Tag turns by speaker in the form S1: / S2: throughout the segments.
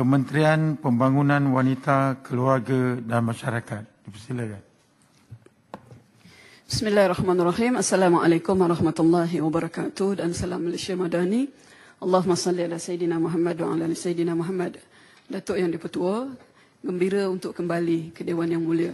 S1: Kementerian Pembangunan Wanita, Keluarga dan Masyarakat. Dipersilakan. Bismillahirrahmanirrahim. Assalamualaikum warahmatullahi wabarakatuh dan salam Malaysia Madani. Allahumma salli ala Sayyidina Muhammad wa ala Sayyidina Muhammad. Datuk Yang Dipertua, gembira untuk kembali ke Dewan Yang Mulia,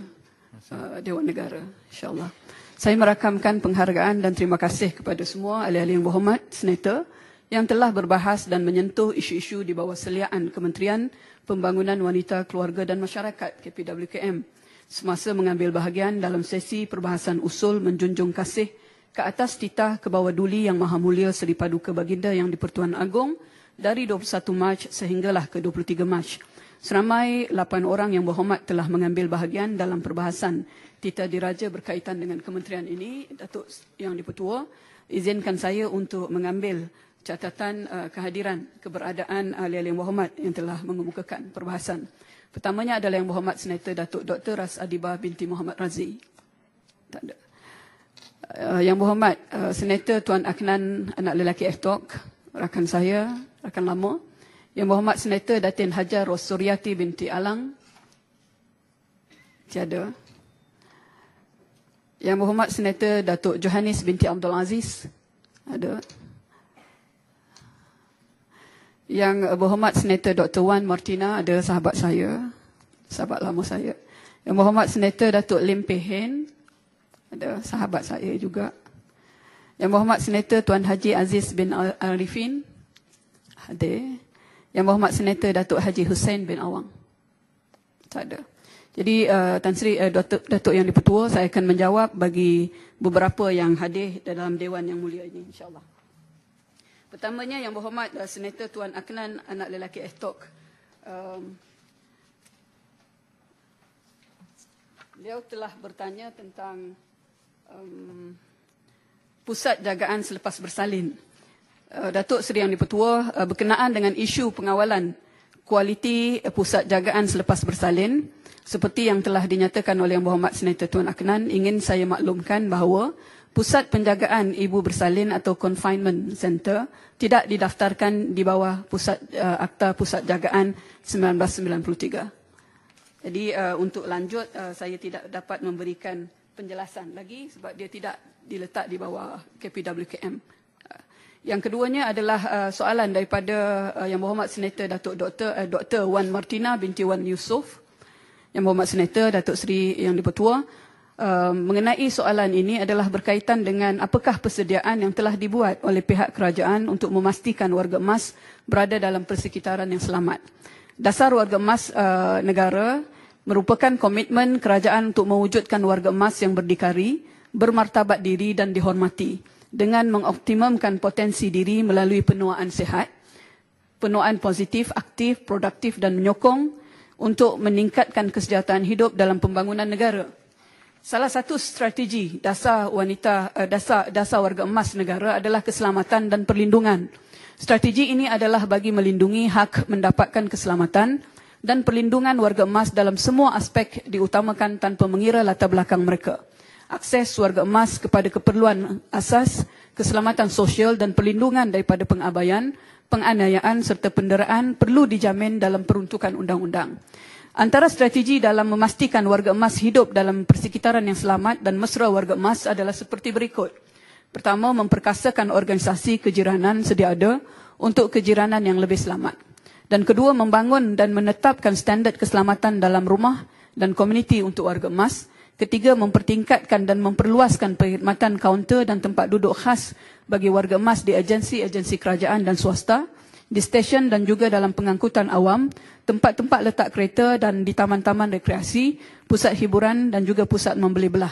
S1: uh, Dewan Negara. InsyaAllah. Saya merakamkan penghargaan dan terima kasih kepada semua ahli-ahli yang berhormat, senator, yang telah berbahas dan menyentuh isu-isu di bawah seliaan Kementerian Pembangunan Wanita, Keluarga dan Masyarakat KPWKM semasa mengambil bahagian dalam sesi perbahasan usul menjunjung kasih ke atas titah ke bawah duli Yang Maha Mulia Seri Paduka Baginda Yang di-Pertuan Agong dari 21 Mac sehinggalah ke 23 Mac. Seramai 8 orang yang berhormat telah mengambil bahagian dalam perbahasan titah diraja berkaitan dengan kementerian ini, Datuk Yang di-Pertua, izinkan saya untuk mengambil catatan uh, kehadiran keberadaan Ali uh, Ali Muhammad yang telah mengemukakan perbahasan. Pertamanya adalah yang Muhammad Senator Datuk Dr. Ras Adibah binti Muhammad Razi. Tak ada. Uh, yang Muhammad uh, Senator Tuan Aknan anak lelaki Ftok, rakan saya, rakan lama. Yang Muhammad Senator Datin Hajar Rosuriati binti Alang. Tiada. Yang Muhammad Senator Datuk Johannes binti Abdul Aziz. Ada. Yang eh, berhormat Senator Dr. Wan Martina ada sahabat saya, sahabat lama saya. Yang berhormat Senator Datuk Lim Pehen ada sahabat saya juga. Yang berhormat Senator Tuan Haji Aziz bin Arifin ada. Yang berhormat Senator Datuk Haji Hussein bin Awang tak ada. Jadi uh, Tan Sri uh, Datuk, Datuk yang dipertua saya akan menjawab bagi beberapa yang hadir dalam dewan yang mulia ini insya-Allah. Pertamanya yang berhormat uh, Senator Tuan Aknan anak lelaki Estok. Um, beliau telah bertanya tentang um, pusat jagaan selepas bersalin. Uh, Datuk Seri Yang Dipertua uh, berkenaan dengan isu pengawalan kualiti uh, pusat jagaan selepas bersalin seperti yang telah dinyatakan oleh Yang Berhormat Senator Tuan Aknan ingin saya maklumkan bahawa pusat penjagaan ibu bersalin atau confinement center tidak didaftarkan di bawah pusat uh, akta pusat jagaan 1993. Jadi uh, untuk lanjut uh, saya tidak dapat memberikan penjelasan lagi sebab dia tidak diletak di bawah KPWKM. Yang keduanya adalah uh, soalan daripada uh, Yang Berhormat Senator Datuk Dr. Uh, Dr. Wan Martina binti Wan Yusof. Yang Berhormat Senator Datuk Seri Yang di mengenai soalan ini adalah berkaitan dengan apakah persediaan yang telah dibuat oleh pihak kerajaan untuk memastikan warga emas berada dalam persekitaran yang selamat. Dasar warga emas uh, negara merupakan komitmen kerajaan untuk mewujudkan warga emas yang berdikari, bermartabat diri dan dihormati dengan mengoptimumkan potensi diri melalui penuaan sehat, penuaan positif, aktif, produktif dan menyokong untuk meningkatkan kesejahteraan hidup dalam pembangunan negara. Salah satu strategi dasar wanita eh, dasar dasar warga emas negara adalah keselamatan dan perlindungan. Strategi ini adalah bagi melindungi hak mendapatkan keselamatan dan perlindungan warga emas dalam semua aspek diutamakan tanpa mengira latar belakang mereka. Akses warga emas kepada keperluan asas, keselamatan sosial dan perlindungan daripada pengabaian, penganiayaan serta penderaan perlu dijamin dalam peruntukan undang-undang. Antara strategi dalam memastikan warga emas hidup dalam persekitaran yang selamat dan mesra warga emas adalah seperti berikut. Pertama, memperkasakan organisasi kejiranan sedia ada untuk kejiranan yang lebih selamat. Dan kedua, membangun dan menetapkan standar keselamatan dalam rumah dan komuniti untuk warga emas. Ketiga, mempertingkatkan dan memperluaskan perkhidmatan kaunter dan tempat duduk khas bagi warga emas di agensi-agensi kerajaan dan swasta di stesen dan juga dalam pengangkutan awam, tempat-tempat letak kereta dan di taman-taman rekreasi, pusat hiburan dan juga pusat membeli belah.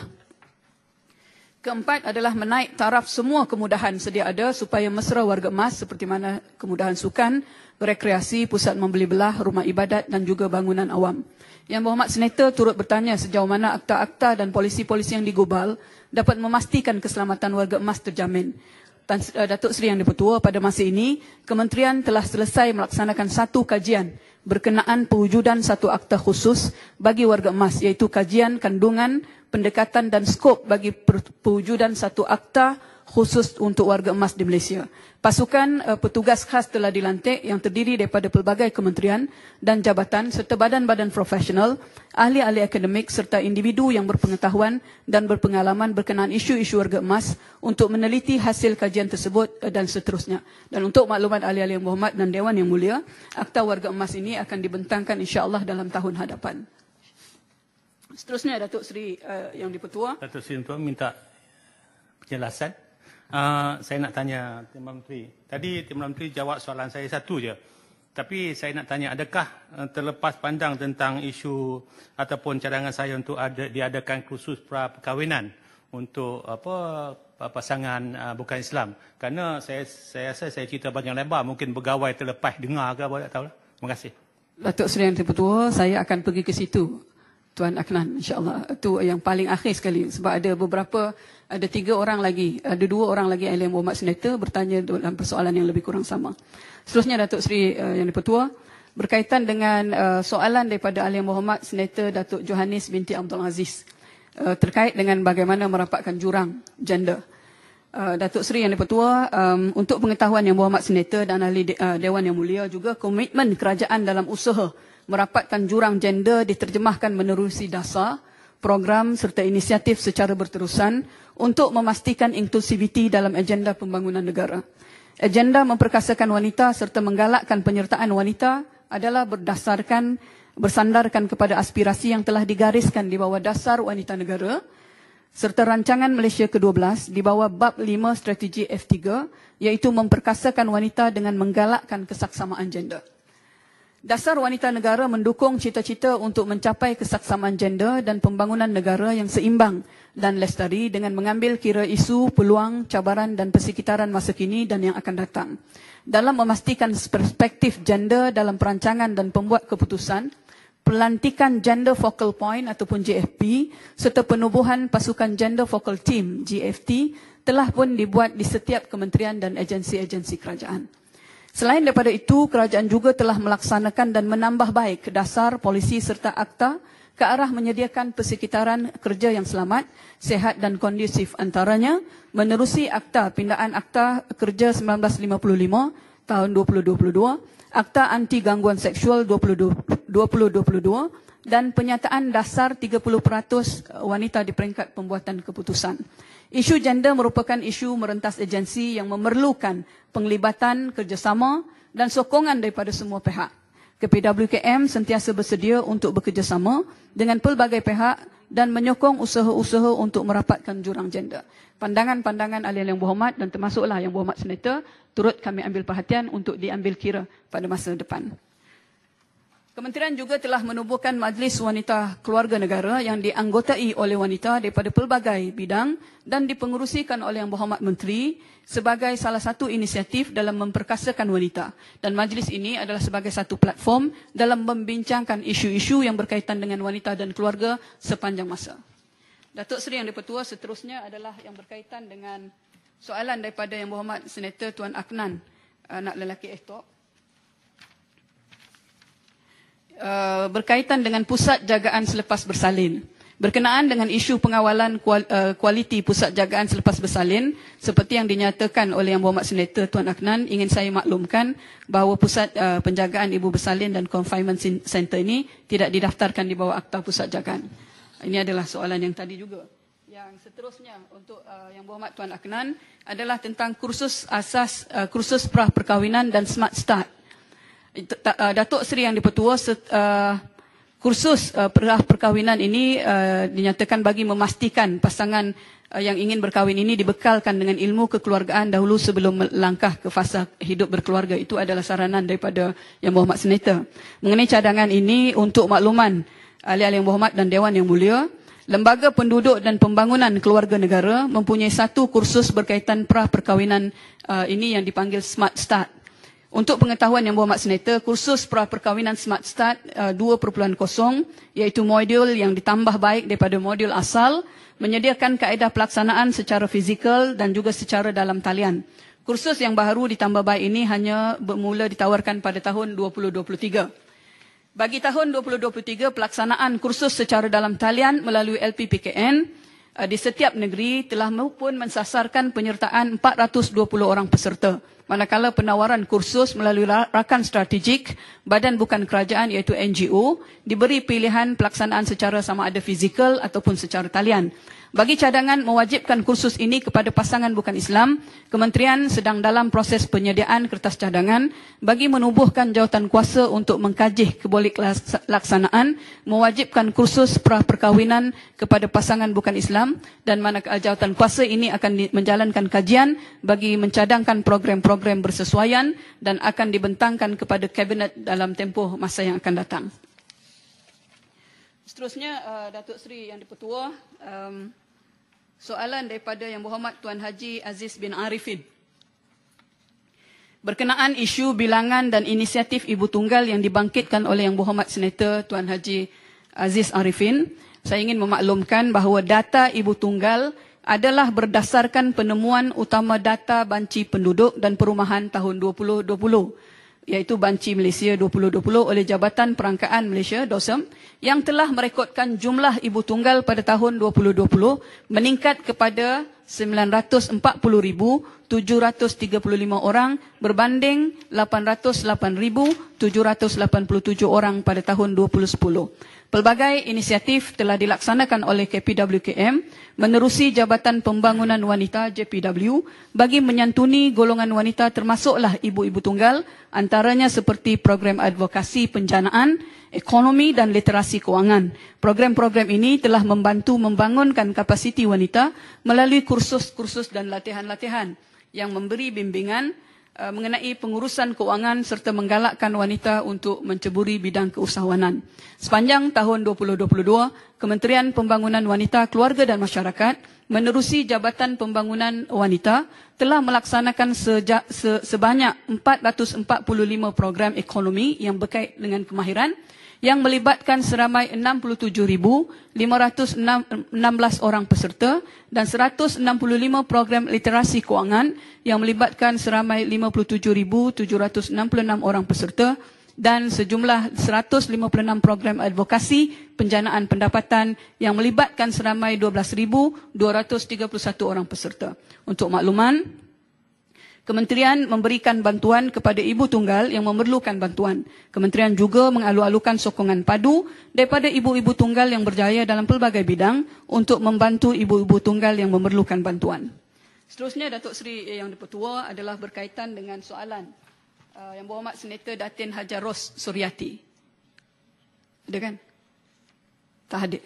S1: Keempat adalah menaik taraf semua kemudahan sedia ada supaya mesra warga emas seperti mana kemudahan sukan, rekreasi, pusat membeli belah, rumah ibadat dan juga bangunan awam. Yang Berhormat Senator turut bertanya sejauh mana akta-akta dan polisi-polisi yang digubal dapat memastikan keselamatan warga emas terjamin. Eh, Datuk Seri Yang Dipertua pada masa ini, Kementerian telah selesai melaksanakan satu kajian berkenaan pewujudan satu akta khusus bagi warga emas iaitu kajian kandungan, pendekatan dan skop bagi pewujudan satu akta khusus untuk warga emas di Malaysia. Pasukan uh, petugas khas telah dilantik yang terdiri daripada pelbagai kementerian dan jabatan serta badan-badan profesional, ahli-ahli akademik serta individu yang berpengetahuan dan berpengalaman berkenaan isu-isu warga emas untuk meneliti hasil kajian tersebut uh, dan seterusnya. Dan untuk maklumat ahli-ahli yang berhormat dan Dewan yang mulia, Akta Warga Emas ini akan dibentangkan insya-Allah dalam tahun hadapan. Seterusnya Datuk Seri uh, yang dipertua. Datuk Seri Tuan minta penjelasan. Uh, saya nak tanya Timbal Menteri. Tadi Timbal Menteri jawab soalan saya satu je. Tapi saya nak tanya adakah eh, terlepas pandang tentang isu ataupun cadangan saya untuk ada, diadakan khusus perkahwinan untuk apa pasangan uh, bukan Islam. Karena saya saya rasa saya cerita panjang lebar mungkin pegawai terlepas dengar ke apa tak tahu Terima kasih. Datuk Seri Yang Terpetua, saya akan pergi ke situ. Tuan Aknan insyaAllah Itu yang paling akhir sekali Sebab ada beberapa Ada tiga orang lagi Ada dua orang lagi Alim Muhammad Senator Bertanya dalam persoalan yang lebih kurang sama Seterusnya Datuk Seri uh, Yang Dipertua Berkaitan dengan uh, soalan daripada Alim Muhammad Senator Datuk Johannes binti Abdul Aziz uh, Terkait dengan bagaimana merapatkan jurang gender Uh, Datuk Seri Yang Dipertua, um, untuk pengetahuan yang berhormat senator dan ahli de- uh, Dewan Yang Mulia juga komitmen kerajaan dalam usaha merapatkan jurang gender diterjemahkan menerusi dasar, program serta inisiatif secara berterusan untuk memastikan inklusiviti dalam agenda pembangunan negara. Agenda memperkasakan wanita serta menggalakkan penyertaan wanita adalah berdasarkan bersandarkan kepada aspirasi yang telah digariskan di bawah dasar wanita negara serta rancangan Malaysia ke-12 di bawah bab 5 strategi F3 iaitu memperkasakan wanita dengan menggalakkan kesaksamaan gender. Dasar Wanita Negara mendukung cita-cita untuk mencapai kesaksaman gender dan pembangunan negara yang seimbang dan lestari dengan mengambil kira isu, peluang, cabaran dan persekitaran masa kini dan yang akan datang. Dalam memastikan perspektif gender dalam perancangan dan pembuat keputusan, pelantikan Gender Focal Point ataupun GFP serta penubuhan pasukan Gender Focal Team GFT telah pun dibuat di setiap kementerian dan agensi-agensi kerajaan. Selain daripada itu, kerajaan juga telah melaksanakan dan menambah baik dasar, polisi serta akta ke arah menyediakan persekitaran kerja yang selamat, sehat dan kondusif antaranya menerusi Akta Pindaan Akta Kerja 1955 tahun 2022, Akta Anti Gangguan Seksual 2022 dan penyataan dasar 30% wanita di peringkat pembuatan keputusan. Isu gender merupakan isu merentas agensi yang memerlukan penglibatan, kerjasama dan sokongan daripada semua pihak. KPWKM sentiasa bersedia untuk bekerjasama dengan pelbagai pihak dan menyokong usaha-usaha untuk merapatkan jurang gender. Pandangan-pandangan alian yang berhormat dan termasuklah yang berhormat senator turut kami ambil perhatian untuk diambil kira pada masa depan. Kementerian juga telah menubuhkan Majlis Wanita Keluarga Negara yang dianggotai oleh wanita daripada pelbagai bidang dan dipengerusikan oleh Yang Berhormat Menteri sebagai salah satu inisiatif dalam memperkasakan wanita. Dan majlis ini adalah sebagai satu platform dalam membincangkan isu-isu yang berkaitan dengan wanita dan keluarga sepanjang masa. Datuk Seri Yang Dipertua seterusnya adalah yang berkaitan dengan soalan daripada Yang Berhormat Senator Tuan Aknan anak lelaki Ehtok. Uh, berkaitan dengan pusat jagaan selepas bersalin. Berkenaan dengan isu pengawalan uh, kualiti pusat jagaan selepas bersalin, seperti yang dinyatakan oleh Yang Berhormat Senator Tuan Aknan, ingin saya maklumkan bahawa pusat uh, penjagaan ibu bersalin dan confinement center ini tidak didaftarkan di bawah Akta Pusat Jagaan. Ini adalah soalan yang tadi juga. Yang seterusnya untuk Yang Berhormat Tuan Aknan adalah tentang kursus asas kursus pra perkahwinan dan smart start. Uh, Datuk Seri Yang Dipertua uh, kursus uh, perah perkahwinan ini dinyatakan bagi memastikan pasangan yang ingin berkahwin ini dibekalkan dengan ilmu kekeluargaan dahulu sebelum melangkah ke fasa hidup berkeluarga itu adalah saranan daripada Yang Berhormat Senator. Mengenai cadangan ini untuk makluman ahli-ahli Yang Berhormat dan Dewan Yang Mulia, Lembaga Penduduk dan Pembangunan Keluarga Negara mempunyai satu kursus berkaitan perah perkahwinan ini yang dipanggil Smart Start. Untuk pengetahuan yang bawah Mak Senator, kursus pra-perkahwinan Smart Start uh, 2.0 iaitu modul yang ditambah baik daripada modul asal menyediakan kaedah pelaksanaan secara fizikal dan juga secara dalam talian. Kursus yang baru ditambah baik ini hanya bermula ditawarkan pada tahun 2023. Bagi tahun 2023, pelaksanaan kursus secara dalam talian melalui LPPKN uh, di setiap negeri telah maupun mensasarkan penyertaan 420 orang peserta. Manakala penawaran kursus melalui rakan strategik, badan bukan kerajaan iaitu NGO, diberi pilihan pelaksanaan secara sama ada fizikal ataupun secara talian. Bagi cadangan mewajibkan kursus ini kepada pasangan bukan Islam, Kementerian sedang dalam proses penyediaan kertas cadangan bagi menubuhkan jawatan kuasa untuk mengkaji kebolehlaksanaan mewajibkan kursus pra-perkahwinan kepada pasangan bukan Islam dan mana jawatan kuasa ini akan menjalankan kajian bagi mencadangkan program-program bersesuaian dan akan dibentangkan kepada Kabinet dalam tempoh masa yang akan datang. Seterusnya, uh, Datuk Seri Yang di um, soalan daripada Yang Berhormat Tuan Haji Aziz bin Arifin. Berkenaan isu bilangan dan inisiatif ibu tunggal yang dibangkitkan oleh Yang Berhormat Senator Tuan Haji Aziz Arifin, saya ingin memaklumkan bahawa data ibu tunggal adalah berdasarkan penemuan utama data banci penduduk dan perumahan tahun 2020 iaitu Banci Malaysia 2020 oleh Jabatan Perangkaan Malaysia DOSEM yang telah merekodkan jumlah ibu tunggal pada tahun 2020 meningkat kepada 940,735 orang berbanding 808,787 orang pada tahun 2010. Pelbagai inisiatif telah dilaksanakan oleh KPWKM menerusi Jabatan Pembangunan Wanita JPW bagi menyantuni golongan wanita termasuklah ibu-ibu tunggal antaranya seperti program advokasi penjanaan, ekonomi dan literasi kewangan. Program-program ini telah membantu membangunkan kapasiti wanita melalui kursus-kursus dan latihan-latihan yang memberi bimbingan Uh, mengenai pengurusan keuangan serta menggalakkan wanita untuk menceburi bidang keusahawanan. Sepanjang tahun 2022, Kementerian Pembangunan Wanita, Keluarga dan Masyarakat menerusi Jabatan Pembangunan Wanita telah melaksanakan sejak, se, sebanyak 445 program ekonomi yang berkait dengan kemahiran yang melibatkan seramai 67,516 orang peserta dan 165 program literasi kewangan yang melibatkan seramai 57,766 orang peserta dan sejumlah 156 program advokasi penjanaan pendapatan yang melibatkan seramai 12,231 orang peserta. Untuk makluman, Kementerian memberikan bantuan kepada ibu tunggal yang memerlukan bantuan. Kementerian juga mengalu-alukan sokongan padu daripada ibu-ibu tunggal yang berjaya dalam pelbagai bidang untuk membantu ibu-ibu tunggal yang memerlukan bantuan. Seterusnya, Datuk Seri eh, Yang Dipertua adalah berkaitan dengan soalan uh, yang berhormat Senator Datin Hajar Ros Suryati. Ada kan? Tak ada.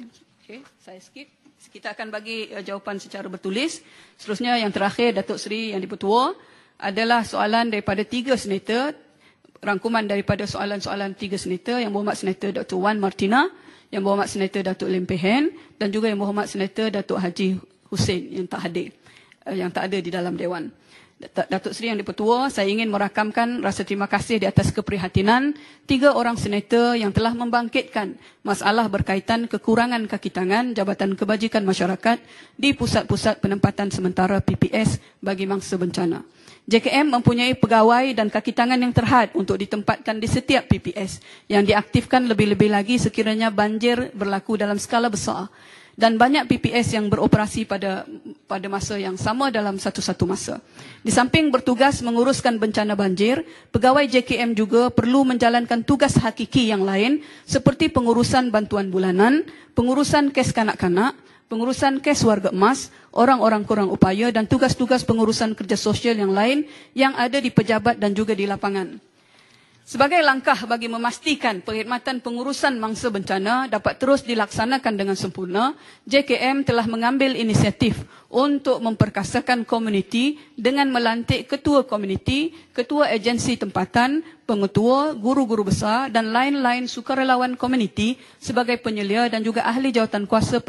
S1: Okay, saya skip. Kita akan bagi eh, jawapan secara bertulis. Seterusnya yang terakhir, Datuk Seri yang dipertua adalah soalan daripada tiga senator, rangkuman daripada soalan-soalan tiga senator yang berhormat senator Dr. Wan Martina, yang berhormat senator Datuk Lim Pehen dan juga yang berhormat senator Datuk Haji Hussein yang tak hadir, eh, yang tak ada di dalam Dewan. Datuk Seri Yang Dipertua, saya ingin merakamkan rasa terima kasih di atas keprihatinan tiga orang senator yang telah membangkitkan masalah berkaitan kekurangan kaki tangan Jabatan Kebajikan Masyarakat di pusat-pusat penempatan sementara PPS bagi mangsa bencana. JKM mempunyai pegawai dan kaki tangan yang terhad untuk ditempatkan di setiap PPS yang diaktifkan lebih-lebih lagi sekiranya banjir berlaku dalam skala besar dan banyak PPS yang beroperasi pada pada masa yang sama dalam satu-satu masa. Di samping bertugas menguruskan bencana banjir, pegawai JKM juga perlu menjalankan tugas hakiki yang lain seperti pengurusan bantuan bulanan, pengurusan kes kanak-kanak, pengurusan kes warga emas, orang-orang kurang upaya dan tugas-tugas pengurusan kerja sosial yang lain yang ada di pejabat dan juga di lapangan. Sebagai langkah bagi memastikan perkhidmatan pengurusan mangsa bencana dapat terus dilaksanakan dengan sempurna, JKM telah mengambil inisiatif untuk memperkasakan komuniti dengan melantik ketua komuniti, ketua agensi tempatan, pengetua, guru-guru besar dan lain-lain sukarelawan komuniti sebagai penyelia dan juga ahli jawatan kuasa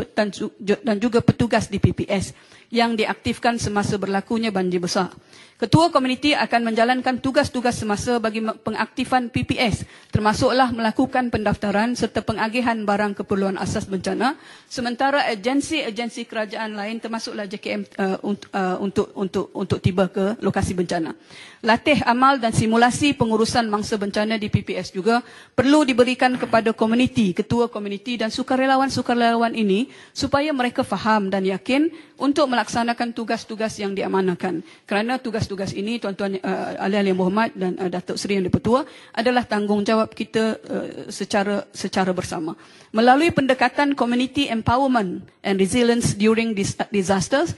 S1: dan juga petugas di PPS yang diaktifkan semasa berlakunya banjir besar. Ketua komuniti akan menjalankan tugas-tugas semasa bagi pengaktifan PPS termasuklah melakukan pendaftaran serta pengagihan barang keperluan asas bencana sementara agensi-agensi kerajaan lain termasuklah JKM uh, eh, untuk, eh, untuk, untuk, untuk tiba ke lokasi bencana. Latih amal dan simulasi pengurusan mangsa bencana di PPS juga perlu diberikan kepada komuniti, ketua komuniti dan sukarelawan-sukarelawan ini supaya mereka faham dan yakin untuk melaksanakan tugas-tugas yang diamanakan. Kerana tugas-tugas ini tuan-tuan uh, eh, Ali Ali Muhammad dan uh, Datuk Seri Yang Dipertua adalah tanggungjawab kita uh, secara secara bersama. Melalui pendekatan community empowerment and resilience during disasters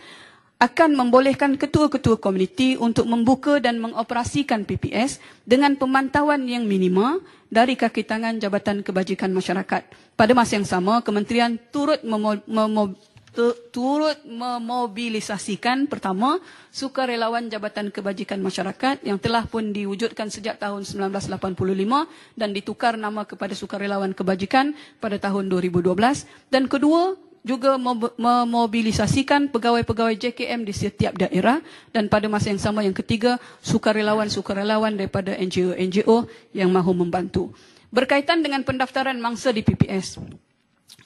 S1: akan membolehkan ketua-ketua komuniti untuk membuka dan mengoperasikan PPS dengan pemantauan yang minima dari kaki tangan Jabatan Kebajikan Masyarakat. Pada masa yang sama, kementerian turut turut memobilisasikan pertama sukarelawan Jabatan Kebajikan Masyarakat yang telah pun diwujudkan sejak tahun 1985 dan ditukar nama kepada sukarelawan kebajikan pada tahun 2012 dan kedua juga memobilisasikan pegawai-pegawai JKM di setiap daerah dan pada masa yang sama yang ketiga sukarelawan-sukarelawan daripada NGO-NGO yang mahu membantu. Berkaitan dengan pendaftaran mangsa di PPS,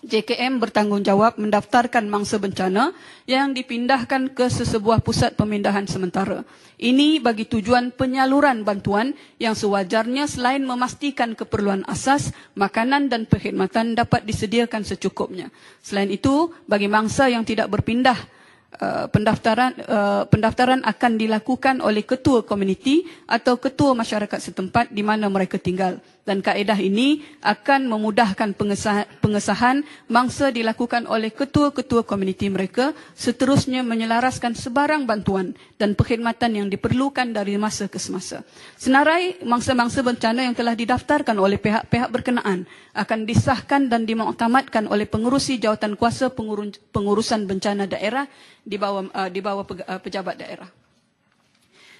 S1: JKM bertanggungjawab mendaftarkan mangsa bencana yang dipindahkan ke sesebuah pusat pemindahan sementara. Ini bagi tujuan penyaluran bantuan yang sewajarnya selain memastikan keperluan asas, makanan dan perkhidmatan dapat disediakan secukupnya. Selain itu, bagi mangsa yang tidak berpindah, eh, pendaftaran eh, pendaftaran akan dilakukan oleh ketua komuniti atau ketua masyarakat setempat di mana mereka tinggal dan kaedah ini akan memudahkan pengesahan mangsa dilakukan oleh ketua-ketua komuniti mereka seterusnya menyelaraskan sebarang bantuan dan perkhidmatan yang diperlukan dari masa ke semasa. Senarai mangsa-mangsa bencana yang telah didaftarkan oleh pihak-pihak berkenaan akan disahkan dan dimaktamatkan oleh pengurusi jawatan kuasa pengurusan bencana daerah di bawah, di bawah pejabat daerah.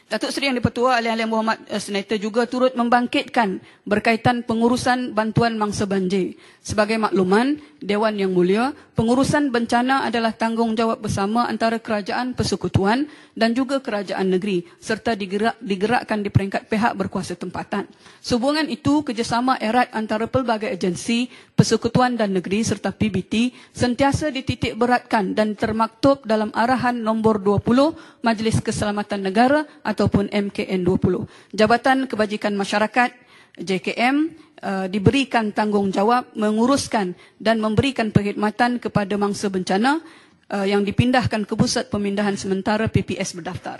S1: Datuk Seri Yang Dipertua Ali Alim Muhammad eh, Senator juga turut membangkitkan berkaitan pengurusan bantuan mangsa banjir. Sebagai makluman, Dewan Yang Mulia, pengurusan bencana adalah tanggungjawab bersama antara kerajaan persekutuan dan juga kerajaan negeri serta digerak, digerakkan di peringkat pihak berkuasa tempatan. Sehubungan itu, kerjasama erat antara pelbagai agensi, persekutuan dan negeri serta PBT sentiasa dititik beratkan dan termaktub dalam arahan nombor 20 Majlis Keselamatan Negara ataupun MKN 20. Jabatan Kebajikan Masyarakat JKM uh, eh, diberikan tanggungjawab menguruskan dan memberikan perkhidmatan kepada mangsa bencana uh, yang dipindahkan ke pusat pemindahan sementara PPS berdaftar.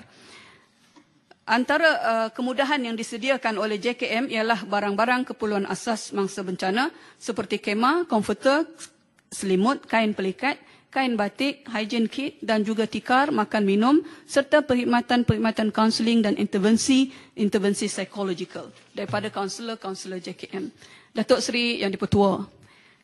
S1: Antara uh, kemudahan yang disediakan oleh JKM ialah barang-barang keperluan asas mangsa bencana seperti kema, komputer, selimut, kain pelikat, kain batik, hygiene kit dan juga tikar, makan minum serta perkhidmatan-perkhidmatan kaunseling dan intervensi intervensi psikologikal daripada kaunselor-kaunselor JKM. Datuk Seri Yang di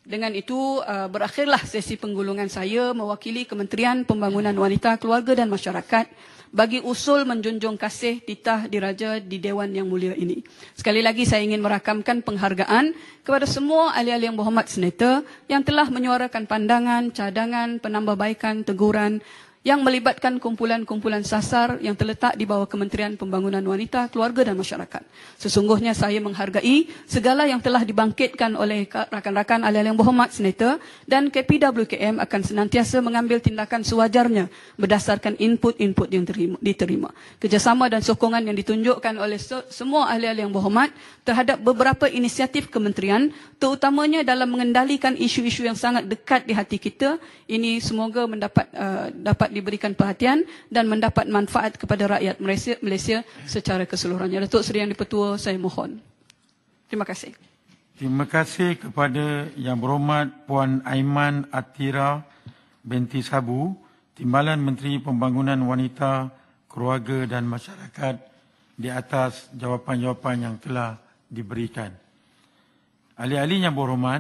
S1: dengan itu uh, berakhirlah sesi penggulungan saya mewakili Kementerian Pembangunan Wanita, Keluarga dan Masyarakat bagi usul menjunjung kasih titah diraja di Dewan Yang Mulia ini. Sekali lagi saya ingin merakamkan penghargaan kepada semua ahli-ahli yang berhormat senator yang telah menyuarakan pandangan, cadangan, penambahbaikan, teguran yang melibatkan kumpulan-kumpulan sasar yang terletak di bawah Kementerian Pembangunan Wanita, Keluarga dan Masyarakat. Sesungguhnya saya menghargai segala yang telah dibangkitkan oleh rakan-rakan alih yang berhormat Senator dan KPWKM akan senantiasa mengambil tindakan sewajarnya berdasarkan input-input yang terima, diterima. Kerjasama dan sokongan yang ditunjukkan oleh se- semua ahli-ahli yang berhormat terhadap beberapa inisiatif kementerian terutamanya dalam mengendalikan isu-isu yang sangat dekat di hati kita ini semoga mendapat uh, dapat dapat diberikan perhatian dan mendapat manfaat kepada rakyat Malaysia, Malaysia secara keseluruhannya. Datuk Seri Yang Dipertua, saya mohon. Terima kasih. Terima kasih kepada Yang Berhormat Puan Aiman Atira binti Sabu, Timbalan Menteri Pembangunan Wanita, Keluarga dan Masyarakat di atas jawapan-jawapan yang telah diberikan. Ali-ali Yang Berhormat,